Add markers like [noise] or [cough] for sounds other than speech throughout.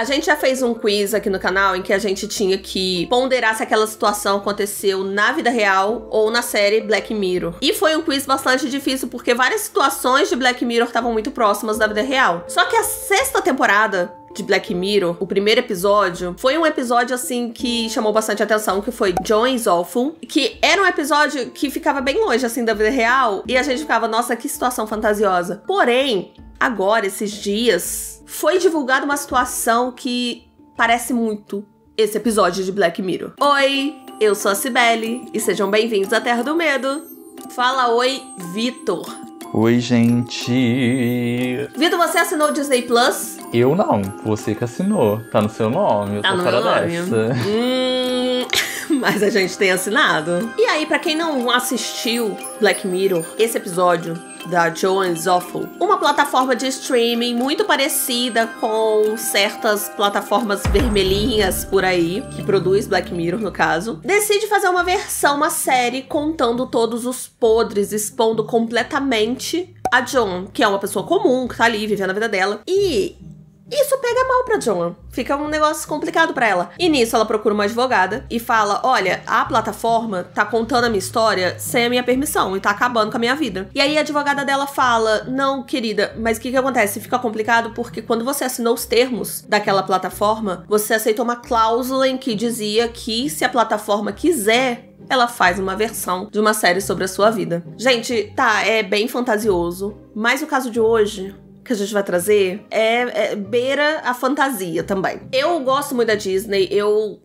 A gente já fez um quiz aqui no canal em que a gente tinha que ponderar se aquela situação aconteceu na vida real ou na série Black Mirror. E foi um quiz bastante difícil porque várias situações de Black Mirror estavam muito próximas da vida real. Só que a sexta temporada de Black Mirror, o primeiro episódio, foi um episódio assim que chamou bastante atenção, que foi John Zolfun, que era um episódio que ficava bem longe assim da vida real e a gente ficava, nossa, que situação fantasiosa. Porém, agora esses dias foi divulgada uma situação que parece muito esse episódio de Black Mirror. Oi, eu sou a Cibele e sejam bem-vindos à Terra do Medo. Fala oi, Vitor. Oi, gente. Vitor, você assinou o Disney Plus? Eu não, você que assinou. Tá no seu nome, eu tá tô no fora meu nome. dessa. Hum, [laughs] mas a gente tem assinado. E aí, para quem não assistiu Black Mirror, esse episódio da Jones Awful. Uma plataforma de streaming muito parecida com certas plataformas vermelhinhas por aí, que produz Black Mirror no caso, decide fazer uma versão, uma série contando todos os podres, expondo completamente a John, que é uma pessoa comum, que tá ali vivendo a vida dela. E isso pega mal para Joan. Fica um negócio complicado para ela. E nisso ela procura uma advogada e fala: "Olha, a plataforma tá contando a minha história sem a minha permissão e tá acabando com a minha vida". E aí a advogada dela fala: "Não, querida, mas o que que acontece? Fica complicado porque quando você assinou os termos daquela plataforma, você aceitou uma cláusula em que dizia que se a plataforma quiser, ela faz uma versão de uma série sobre a sua vida. Gente, tá, é bem fantasioso, mas o caso de hoje que a gente vai trazer é, é beira a fantasia também. Eu gosto muito da Disney, eu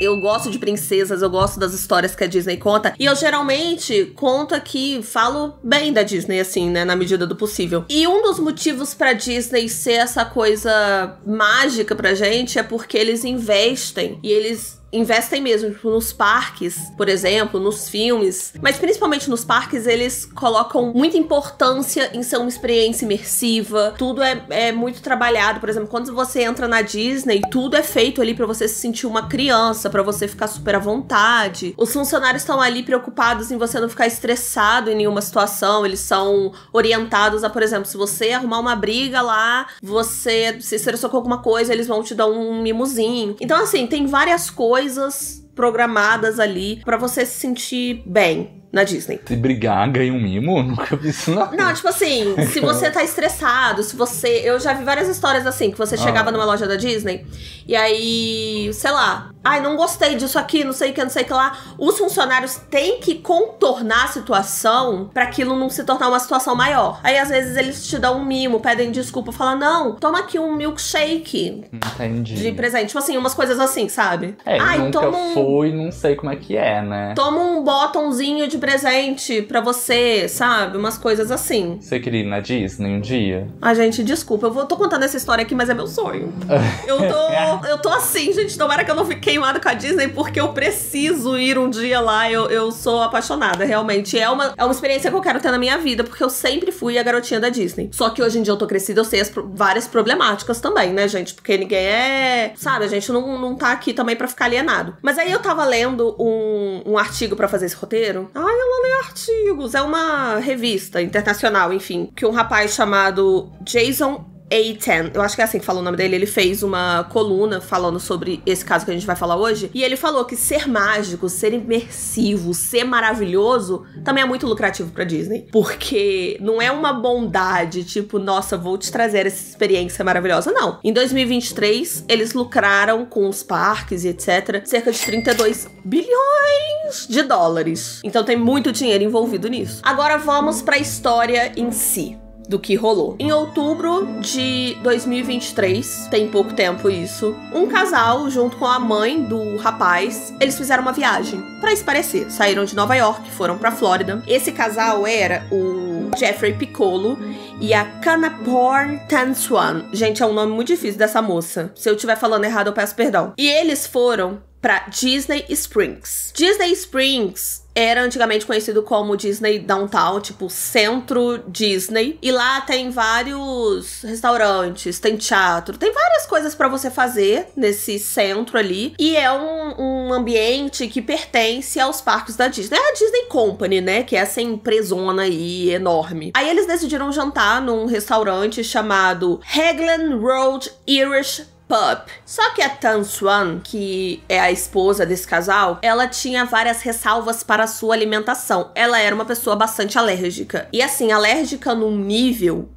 eu gosto de princesas, eu gosto das histórias que a Disney conta. E eu geralmente conto aqui, falo bem da Disney, assim, né? Na medida do possível. E um dos motivos pra Disney ser essa coisa mágica pra gente é porque eles investem e eles investem mesmo, tipo, nos parques, por exemplo, nos filmes, mas principalmente nos parques, eles colocam muita importância em ser uma experiência imersiva, tudo é, é muito trabalhado, por exemplo, quando você entra na Disney, tudo é feito ali para você se sentir uma criança, para você ficar super à vontade. Os funcionários estão ali preocupados em você não ficar estressado em nenhuma situação, eles são orientados a, por exemplo, se você arrumar uma briga lá, você se estressou com alguma coisa, eles vão te dar um mimozinho. Então, assim, tem várias coisas coisas programadas ali para você se sentir bem, na Disney. Se brigar, ganha um mimo? [laughs] Nunca vi isso não. Não, tipo assim, se você tá estressado, se você. Eu já vi várias histórias assim, que você ah. chegava ah. numa loja da Disney e aí, sei lá, ai, não gostei disso aqui, não sei o que, não sei o que lá. Os funcionários têm que contornar a situação para aquilo não se tornar uma situação maior. Aí, às vezes, eles te dão um mimo, pedem desculpa, falam, não, toma aqui um milkshake. Entendi. De presente. Tipo assim, umas coisas assim, sabe? É, ai, nunca toma um... fui, não sei como é que é, né? Toma um botãozinho de de presente para você, sabe? Umas coisas assim. Você queria ir na Disney um dia? Ah, gente, desculpa, eu vou, tô contando essa história aqui, mas é meu sonho. [laughs] eu tô. Eu tô assim, gente, tomara que eu não fique queimado com a Disney, porque eu preciso ir um dia lá. Eu, eu sou apaixonada, realmente. É uma, é uma experiência que eu quero ter na minha vida, porque eu sempre fui a garotinha da Disney. Só que hoje em dia eu tô crescida, eu sei as, várias problemáticas também, né, gente? Porque ninguém é. Sabe, a gente não, não tá aqui também para ficar alienado. Mas aí eu tava lendo um, um artigo para fazer esse roteiro. Ah, lá ela lê artigos. É uma revista internacional, enfim, que um rapaz chamado Jason Eitan, eu acho que é assim que falou o nome dele, ele fez uma coluna falando sobre esse caso que a gente vai falar hoje, e ele falou que ser mágico, ser imersivo, ser maravilhoso também é muito lucrativo para Disney, porque não é uma bondade, tipo, nossa, vou te trazer essa experiência maravilhosa, não. Em 2023, eles lucraram com os parques e etc, cerca de 32 bilhões de dólares. Então tem muito dinheiro envolvido nisso. Agora vamos para a história em si do que rolou. Em outubro de 2023, tem pouco tempo isso, um casal, junto com a mãe do rapaz, eles fizeram uma viagem para esparecer. Saíram de Nova York, foram para Flórida. Esse casal era o Jeffrey Piccolo e a Kanaporn Tanswan. Gente, é um nome muito difícil dessa moça. Se eu estiver falando errado, eu peço perdão. E eles foram para Disney Springs. Disney Springs era antigamente conhecido como Disney Downtown, tipo Centro Disney, e lá tem vários restaurantes, tem teatro, tem várias coisas para você fazer nesse centro ali, e é um, um, ambiente que pertence aos parques da Disney. É a Disney Company, né, que é essa empresona aí enorme. Aí eles decidiram jantar num restaurante chamado Heglen Road Irish Pup. Só que a Tan Swan, que é a esposa desse casal, ela tinha várias ressalvas para a sua alimentação. Ela era uma pessoa bastante alérgica. E assim, alérgica num nível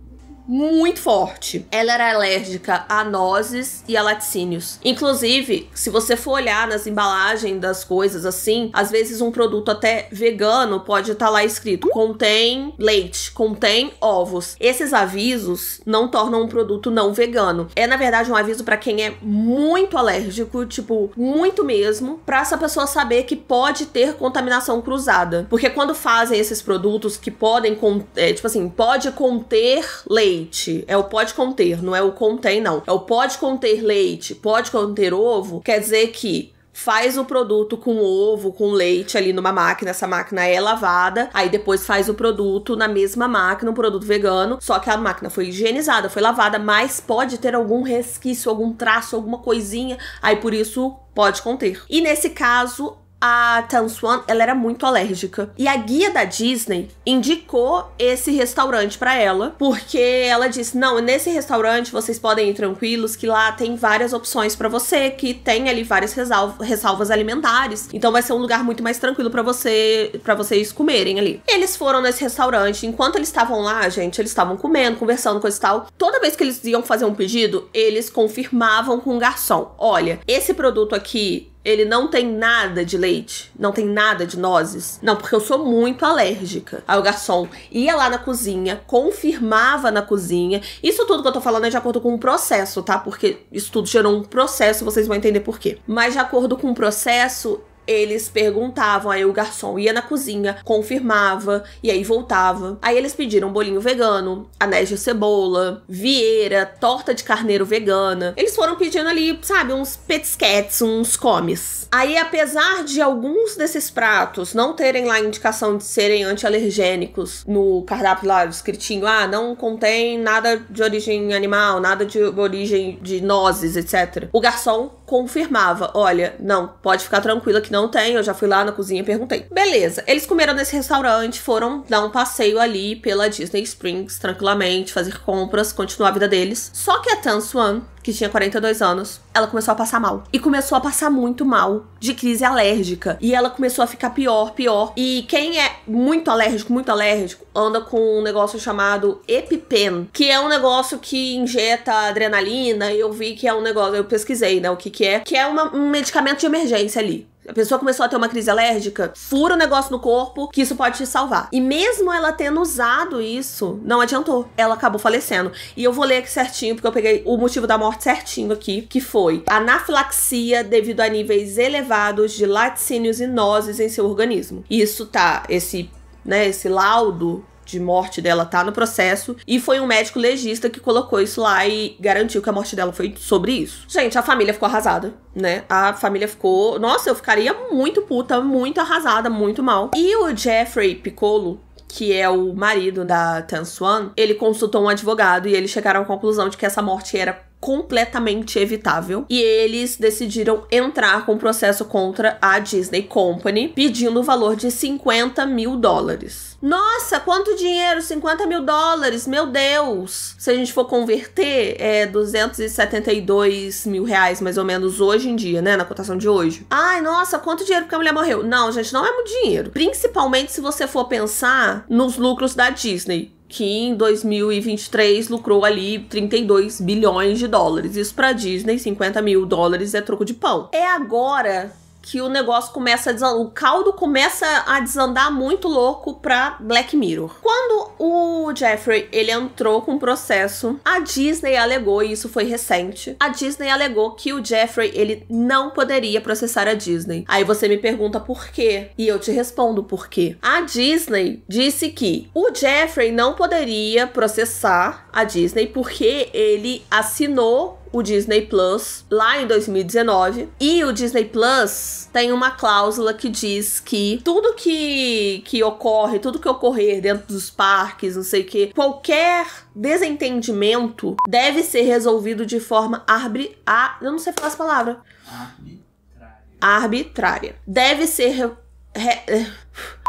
muito forte. Ela era alérgica a nozes e a laticínios. Inclusive, se você for olhar nas embalagens das coisas assim, às vezes um produto até vegano pode estar tá lá escrito contém leite, contém ovos. Esses avisos não tornam um produto não vegano. É na verdade um aviso para quem é muito alérgico, tipo, muito mesmo, para essa pessoa saber que pode ter contaminação cruzada. Porque quando fazem esses produtos que podem, é, tipo assim, pode conter leite leite, é o pode conter, não é o contém, não. É o pode conter leite, pode conter ovo, quer dizer que faz o produto com ovo, com leite ali numa máquina, essa máquina é lavada, aí depois faz o produto na mesma máquina, um produto vegano, só que a máquina foi higienizada, foi lavada, mas pode ter algum resquício, algum traço, alguma coisinha, aí por isso pode conter. E nesse caso, a Tansuan, ela era muito alérgica. E a guia da Disney indicou esse restaurante para ela, porque ela disse: "Não, nesse restaurante vocês podem ir tranquilos que lá tem várias opções para você, que tem ali várias ressalvas alimentares. Então vai ser um lugar muito mais tranquilo para você, para vocês comerem ali". Eles foram nesse restaurante, enquanto eles estavam lá, gente, eles estavam comendo, conversando com esse tal. Toda vez que eles iam fazer um pedido, eles confirmavam com o garçom: "Olha, esse produto aqui ele não tem nada de leite, não tem nada de nozes. Não, porque eu sou muito alérgica. Aí o garçom ia lá na cozinha, confirmava na cozinha. Isso tudo que eu tô falando é de acordo com um processo, tá? Porque isso tudo gerou um processo, vocês vão entender por quê. Mas de acordo com o um processo, eles perguntavam, aí o garçom ia na cozinha, confirmava e aí voltava. Aí eles pediram bolinho vegano, anéis de cebola, vieira, torta de carneiro vegana. Eles foram pedindo ali, sabe, uns petisquets, uns comes. Aí, apesar de alguns desses pratos não terem lá indicação de serem antialergênicos no cardápio lá escritinho, ah, não contém nada de origem animal, nada de origem de nozes, etc. O garçom confirmava, olha, não, pode ficar tranquila que não tem, eu já fui lá na cozinha e perguntei. Beleza, eles comeram nesse restaurante, foram dar um passeio ali pela Disney Springs tranquilamente, fazer compras, continuar a vida deles. Só que a Tan Swan, que tinha 42 anos, ela começou a passar mal. E começou a passar muito mal, de crise alérgica. E ela começou a ficar pior, pior. E quem é muito alérgico, muito alérgico, anda com um negócio chamado EpiPen, que é um negócio que injeta adrenalina. Eu vi que é um negócio, eu pesquisei, né, o que que é, que é uma, um medicamento de emergência ali a pessoa começou a ter uma crise alérgica, fura o um negócio no corpo, que isso pode te salvar. E mesmo ela tendo usado isso, não adiantou. Ela acabou falecendo. E eu vou ler aqui certinho, porque eu peguei o motivo da morte certinho aqui, que foi anafilaxia devido a níveis elevados de laticínios e nozes em seu organismo. Isso tá, esse né, esse laudo de morte dela tá no processo e foi um médico legista que colocou isso lá e garantiu que a morte dela foi sobre isso. Gente, a família ficou arrasada, né? A família ficou. Nossa, eu ficaria muito puta, muito arrasada, muito mal. E o Jeffrey Piccolo, que é o marido da Tan Swan, ele consultou um advogado e eles chegaram à conclusão de que essa morte era completamente evitável. E eles decidiram entrar com processo contra a Disney Company, pedindo o valor de 50 mil dólares. Nossa, quanto dinheiro! 50 mil dólares, meu Deus! Se a gente for converter, é 272 mil reais, mais ou menos, hoje em dia, né? Na cotação de hoje. Ai, nossa, quanto dinheiro porque a mulher morreu? Não, gente, não é muito dinheiro. Principalmente se você for pensar nos lucros da Disney que em 2023 lucrou ali 32 bilhões de dólares. Isso para Disney, 50 mil dólares é troco de pão. É agora que o negócio começa a desandar, o caldo começa a desandar muito louco pra Black Mirror. Quando o Jeffrey, ele entrou com o processo, a Disney alegou, e isso foi recente, a Disney alegou que o Jeffrey, ele não poderia processar a Disney. Aí você me pergunta por quê? E eu te respondo por quê. A Disney disse que o Jeffrey não poderia processar a Disney porque ele assinou o Disney Plus lá em 2019. E o Disney Plus tem uma cláusula que diz que tudo que, que ocorre, tudo que ocorrer dentro dos parques, não sei o que, qualquer desentendimento deve ser resolvido de forma arbitrária. a eu não sei falar essa palavra. Arbitrária. Arbitrária. Deve ser. Re... Re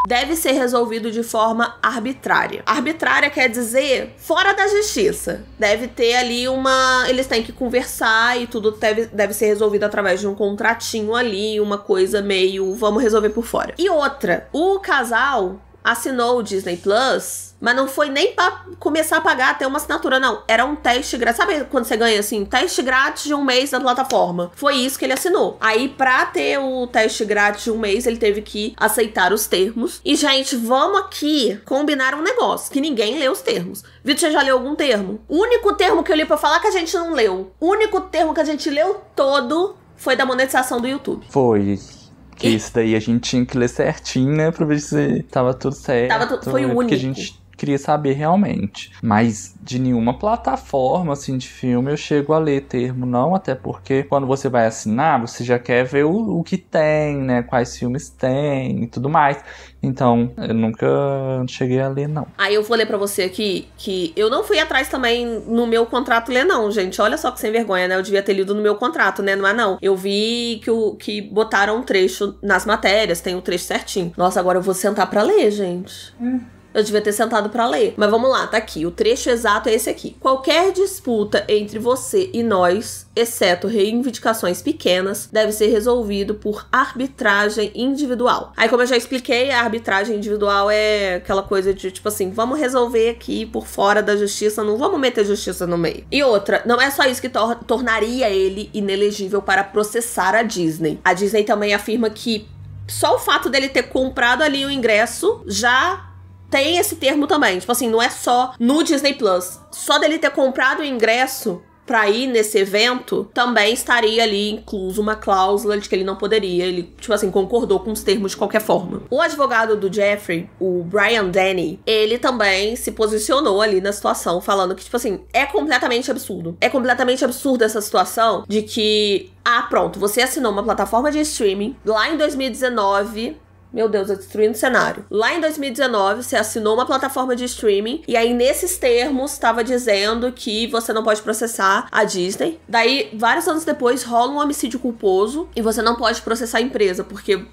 deve ser resolvido de forma arbitrária. Arbitrária quer dizer fora da justiça. Deve ter ali uma. Eles têm que conversar e tudo deve, deve ser resolvido através de um contratinho ali, uma coisa meio vamos resolver por fora. E outra, o casal assinou o Disney Plus, mas não foi nem para começar a pagar até uma assinatura, não. Era um teste grátis. Sabe quando você ganha assim, teste grátis de um mês na plataforma? Foi isso que ele assinou. Aí, pra ter o teste grátis de um mês, ele teve que aceitar os termos. E, gente, vamos aqui combinar um negócio: que ninguém lê os termos. Vitor, você já leu algum termo? O único termo que eu li pra falar que a gente não leu. O único termo que a gente leu todo foi da monetização do YouTube. Foi. Isso daí a gente tinha que ler certinho, né? Pra ver se tava tudo certo. Tava tu... Foi o é único. Porque a gente queria saber realmente. Mas de nenhuma plataforma assim de filme eu chego a ler termo, não, até porque quando você vai assinar, você já quer ver o, o que tem, né? Quais filmes tem e tudo mais. Então, eu nunca cheguei a ler, não. Aí eu vou ler pra você aqui que eu não fui atrás também no meu contrato ler, não, gente. Olha só que sem vergonha, né? Eu devia ter lido no meu contrato, né? Não é, não. Eu vi que, o, que botaram um trecho nas matérias, tem o um trecho certinho. Nossa, agora eu vou sentar pra ler, gente. Hum. Eu devia ter sentado para ler. Mas vamos lá, tá aqui. O trecho exato é esse aqui. Qualquer disputa entre você e nós, exceto reivindicações pequenas, deve ser resolvido por arbitragem individual. Aí, como eu já expliquei, a arbitragem individual é aquela coisa de tipo assim, vamos resolver aqui por fora da justiça, não vamos meter justiça no meio. E outra, não é só isso que tor tornaria ele inelegível para processar a Disney. A Disney também afirma que só o fato dele ter comprado ali o ingresso já tem esse termo também. Tipo assim, não é só no Disney Plus. Só dele ter comprado o ingresso pra ir nesse evento, também estaria ali incluso uma cláusula de que ele não poderia. Ele, tipo assim, concordou com os termos de qualquer forma. O advogado do Jeffrey, o Brian Denny, ele também se posicionou ali na situação, falando que, tipo assim, é completamente absurdo. É completamente absurdo essa situação de que. Ah, pronto, você assinou uma plataforma de streaming lá em 2019 meu Deus, eu destruindo o cenário. Lá em 2019, você assinou uma plataforma de streaming e aí nesses termos estava dizendo que você não pode processar a Disney. Daí, vários anos depois, rola um homicídio culposo e você não pode processar a empresa, porque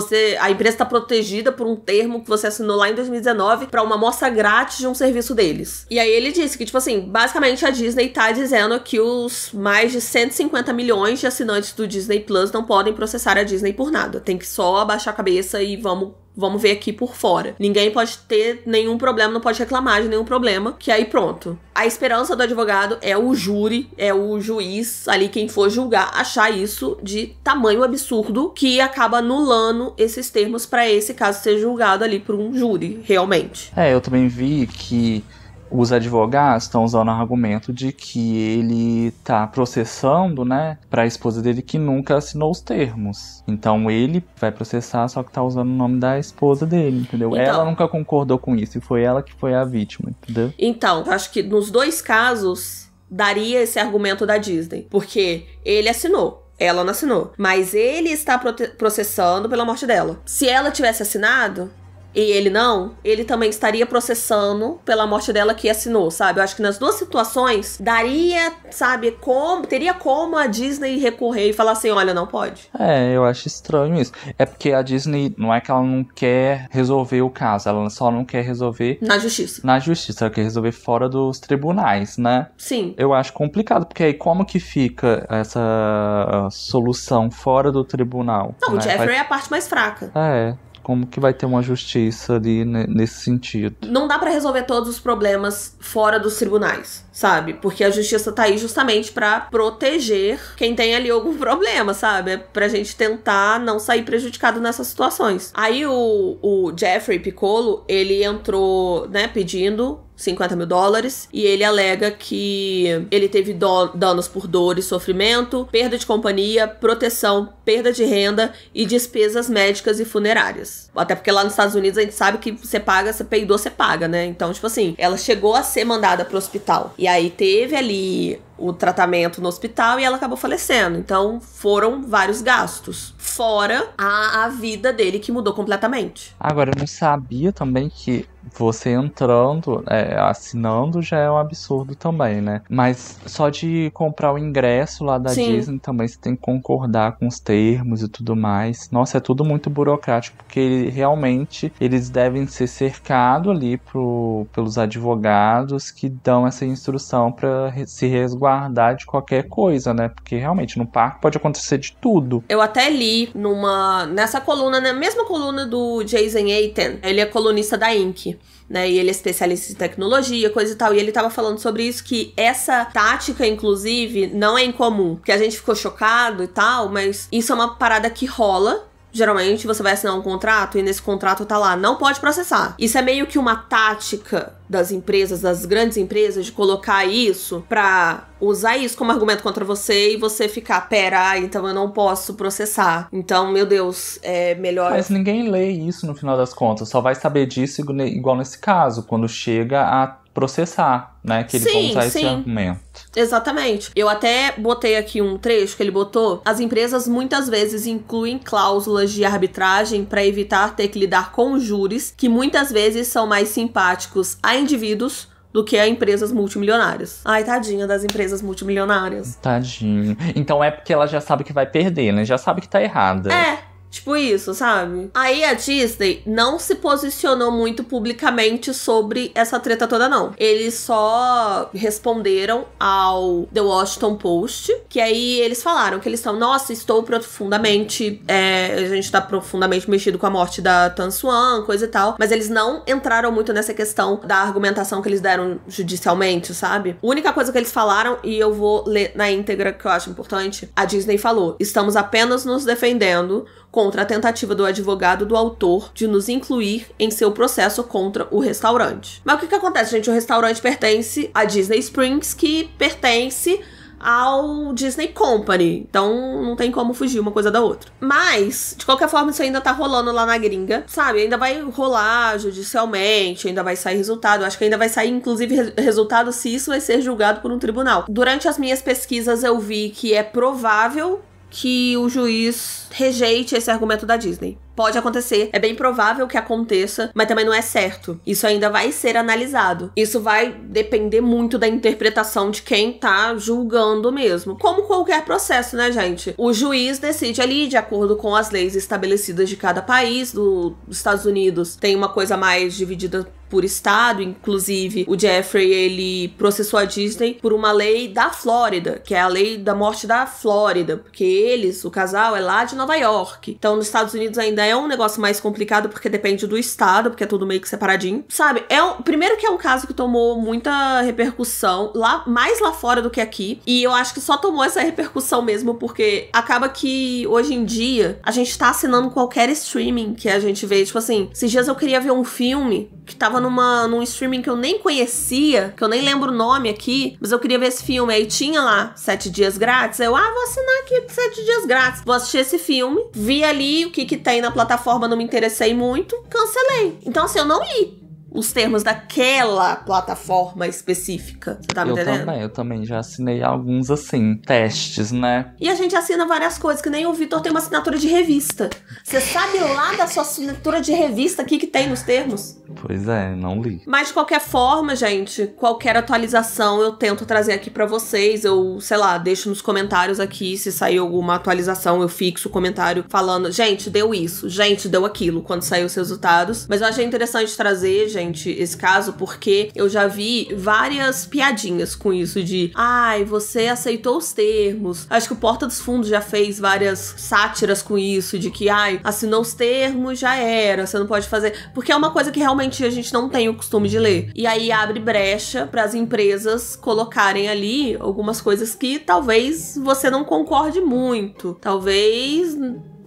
você a empresa está protegida por um termo que você assinou lá em 2019 para uma amostra grátis de um serviço deles. E aí ele disse que, tipo assim, basicamente a Disney tá dizendo que os mais de 150 milhões de assinantes do Disney Plus não podem processar a Disney por nada. Tem que só abaixar a cabeça e vamos vamos ver aqui por fora. Ninguém pode ter nenhum problema, não pode reclamar de nenhum problema, que aí pronto. A esperança do advogado é o júri, é o juiz ali quem for julgar achar isso de tamanho absurdo que acaba anulando esses termos para esse caso ser julgado ali por um júri, realmente. É, eu também vi que os advogados estão usando o argumento de que ele está processando, né, para a esposa dele que nunca assinou os termos. Então ele vai processar, só que está usando o nome da esposa dele, entendeu? Então, ela nunca concordou com isso e foi ela que foi a vítima, entendeu? Então, acho que nos dois casos daria esse argumento da Disney, porque ele assinou. Ela não assinou. Mas ele está processando pela morte dela. Se ela tivesse assinado, e ele não, ele também estaria processando pela morte dela que assinou, sabe? Eu acho que nas duas situações daria, sabe, como, teria como a Disney recorrer e falar assim: olha, não pode. É, eu acho estranho isso. É porque a Disney não é que ela não quer resolver o caso, ela só não quer resolver. Na justiça. Na justiça, ela quer resolver fora dos tribunais, né? Sim. Eu acho complicado, porque aí como que fica essa ah, solução fora do tribunal? Não, né? o Jeffrey Vai... é a parte mais fraca. É. Como que vai ter uma justiça ali nesse sentido? Não dá para resolver todos os problemas fora dos tribunais sabe? Porque a justiça tá aí justamente para proteger quem tem ali algum [laughs] problema, sabe? É pra gente tentar não sair prejudicado nessas situações. Aí o, o Jeffrey Piccolo, ele entrou, né, pedindo 50 mil dólares e ele alega que ele teve do, danos por dor e sofrimento, perda de companhia, proteção, perda de renda e despesas médicas e funerárias. Até porque lá nos Estados Unidos a gente sabe que você paga, você peidou, você paga, né? Então, tipo assim, ela chegou a ser mandada pro hospital. E e aí teve ali o tratamento no hospital e ela acabou falecendo. Então foram vários gastos. Fora a, a vida dele que mudou completamente. Agora, eu não sabia também que você entrando, é, assinando já é um absurdo também, né? Mas só de comprar o ingresso lá da Sim. Disney também você tem que concordar com os termos e tudo mais. Nossa, é tudo muito burocrático, porque realmente eles devem ser cercados ali pro, pelos advogados que dão essa instrução para se resguardar de qualquer coisa, né? Porque realmente no parque pode acontecer de tudo. Eu até li numa nessa coluna, na né? mesma coluna do Jason Aiton, ele é colunista da Inc né? E ele é especialista em tecnologia, coisa e tal. E ele tava falando sobre isso, que essa tática, inclusive, não é incomum. Que a gente ficou chocado e tal, mas isso é uma parada que rola geralmente você vai assinar um contrato e nesse contrato tá lá, não pode processar. Isso é meio que uma tática das empresas, das grandes empresas, de colocar isso pra usar isso como argumento contra você e você ficar, pera, então eu não posso processar. Então, meu Deus, é melhor. Mas ninguém lê isso no final das contas, só vai saber disso igual nesse caso, quando chega a processar, né? Que eles sim, vão usar sim. esse argumento. Exatamente. Eu até botei aqui um trecho que ele botou. As empresas muitas vezes incluem cláusulas de arbitragem para evitar ter que lidar com júris que muitas vezes são mais simpáticos a indivíduos do que a empresas multimilionárias. Ai, tadinha das empresas multimilionárias. Tadinho. Então é porque ela já sabe que vai perder, né? Já sabe que tá errada. É, Tipo isso, sabe? Aí a Disney não se posicionou muito publicamente sobre essa treta toda, não. Eles só responderam ao The Washington Post, que aí eles falaram que eles estão, nossa, estou profundamente. É, a gente tá profundamente mexido com a morte da Tan Suan, coisa e tal. Mas eles não entraram muito nessa questão da argumentação que eles deram judicialmente, sabe? A única coisa que eles falaram, e eu vou ler na íntegra, que eu acho importante, a Disney falou: estamos apenas nos defendendo com contra a tentativa do advogado do autor de nos incluir em seu processo contra o restaurante. Mas o que, que acontece, gente? O restaurante pertence à Disney Springs, que pertence ao Disney Company. Então não tem como fugir uma coisa da outra. Mas, de qualquer forma, isso ainda tá rolando lá na gringa, sabe? Ainda vai rolar judicialmente, ainda vai sair resultado. acho que ainda vai sair, inclusive, re resultado se isso vai ser julgado por um tribunal. Durante as minhas pesquisas, eu vi que é provável que o juiz rejeite esse argumento da Disney. Pode acontecer, é bem provável que aconteça, mas também não é certo. Isso ainda vai ser analisado. Isso vai depender muito da interpretação de quem tá julgando mesmo. Como qualquer processo, né, gente? O juiz decide ali de acordo com as leis estabelecidas de cada país, do, dos Estados Unidos tem uma coisa mais dividida por estado, inclusive o Jeffrey ele processou a Disney por uma lei da Flórida, que é a lei da morte da Flórida, porque eles, o casal é lá de Nova York. Então nos Estados Unidos ainda é um negócio mais complicado porque depende do estado, porque é tudo meio que separadinho. Sabe? É um, primeiro que é um caso que tomou muita repercussão lá, mais lá fora do que aqui, e eu acho que só tomou essa repercussão mesmo porque acaba que hoje em dia a gente tá assinando qualquer streaming que a gente vê, tipo assim, esses dias eu queria ver um filme que tava tava numa, num streaming que eu nem conhecia, que eu nem lembro o nome aqui, mas eu queria ver esse filme. Aí tinha lá sete dias grátis. Eu, ah, vou assinar aqui sete dias grátis. Vou assistir esse filme. Vi ali o que que tem na plataforma, não me interessei muito. Cancelei. Então, assim, eu não li os termos daquela plataforma específica. Tá me eu entendendo? também, eu também já assinei alguns assim, testes, né? E a gente assina várias coisas, que nem o Vitor tem uma assinatura de revista. Você sabe lá da sua assinatura de revista aqui que tem nos termos? Pois é, não li. Mas de qualquer forma, gente, qualquer atualização eu tento trazer aqui para vocês. Eu, sei lá, deixo nos comentários aqui se sair alguma atualização, eu fixo o comentário falando, gente, deu isso, gente, deu aquilo, quando saiu os resultados. Mas eu achei interessante trazer, gente, esse caso, porque eu já vi várias piadinhas com isso de ai, você aceitou os termos. Acho que o Porta dos Fundos já fez várias sátiras com isso, de que ai, assinou os termos, já era, você não pode fazer. Porque é uma coisa que realmente a gente não tem o costume de ler. E aí abre brecha para as empresas colocarem ali algumas coisas que talvez você não concorde muito. Talvez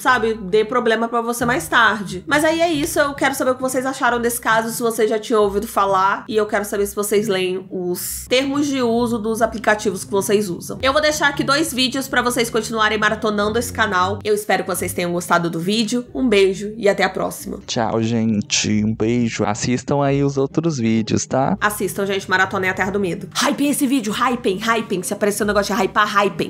sabe, dê problema para você mais tarde. Mas aí é isso, eu quero saber o que vocês acharam desse caso, se vocês já tinham ouvido falar, e eu quero saber se vocês leem os termos de uso dos aplicativos que vocês usam. Eu vou deixar aqui dois vídeos para vocês continuarem maratonando esse canal. Eu espero que vocês tenham gostado do vídeo. Um beijo e até a próxima. Tchau, gente. Um beijo. Assistam aí os outros vídeos, tá? Assistam, gente. Maratonei a Terra do Medo. Hypem esse vídeo, hypem, hypem. Se aparecer um negócio de hypar, hypem.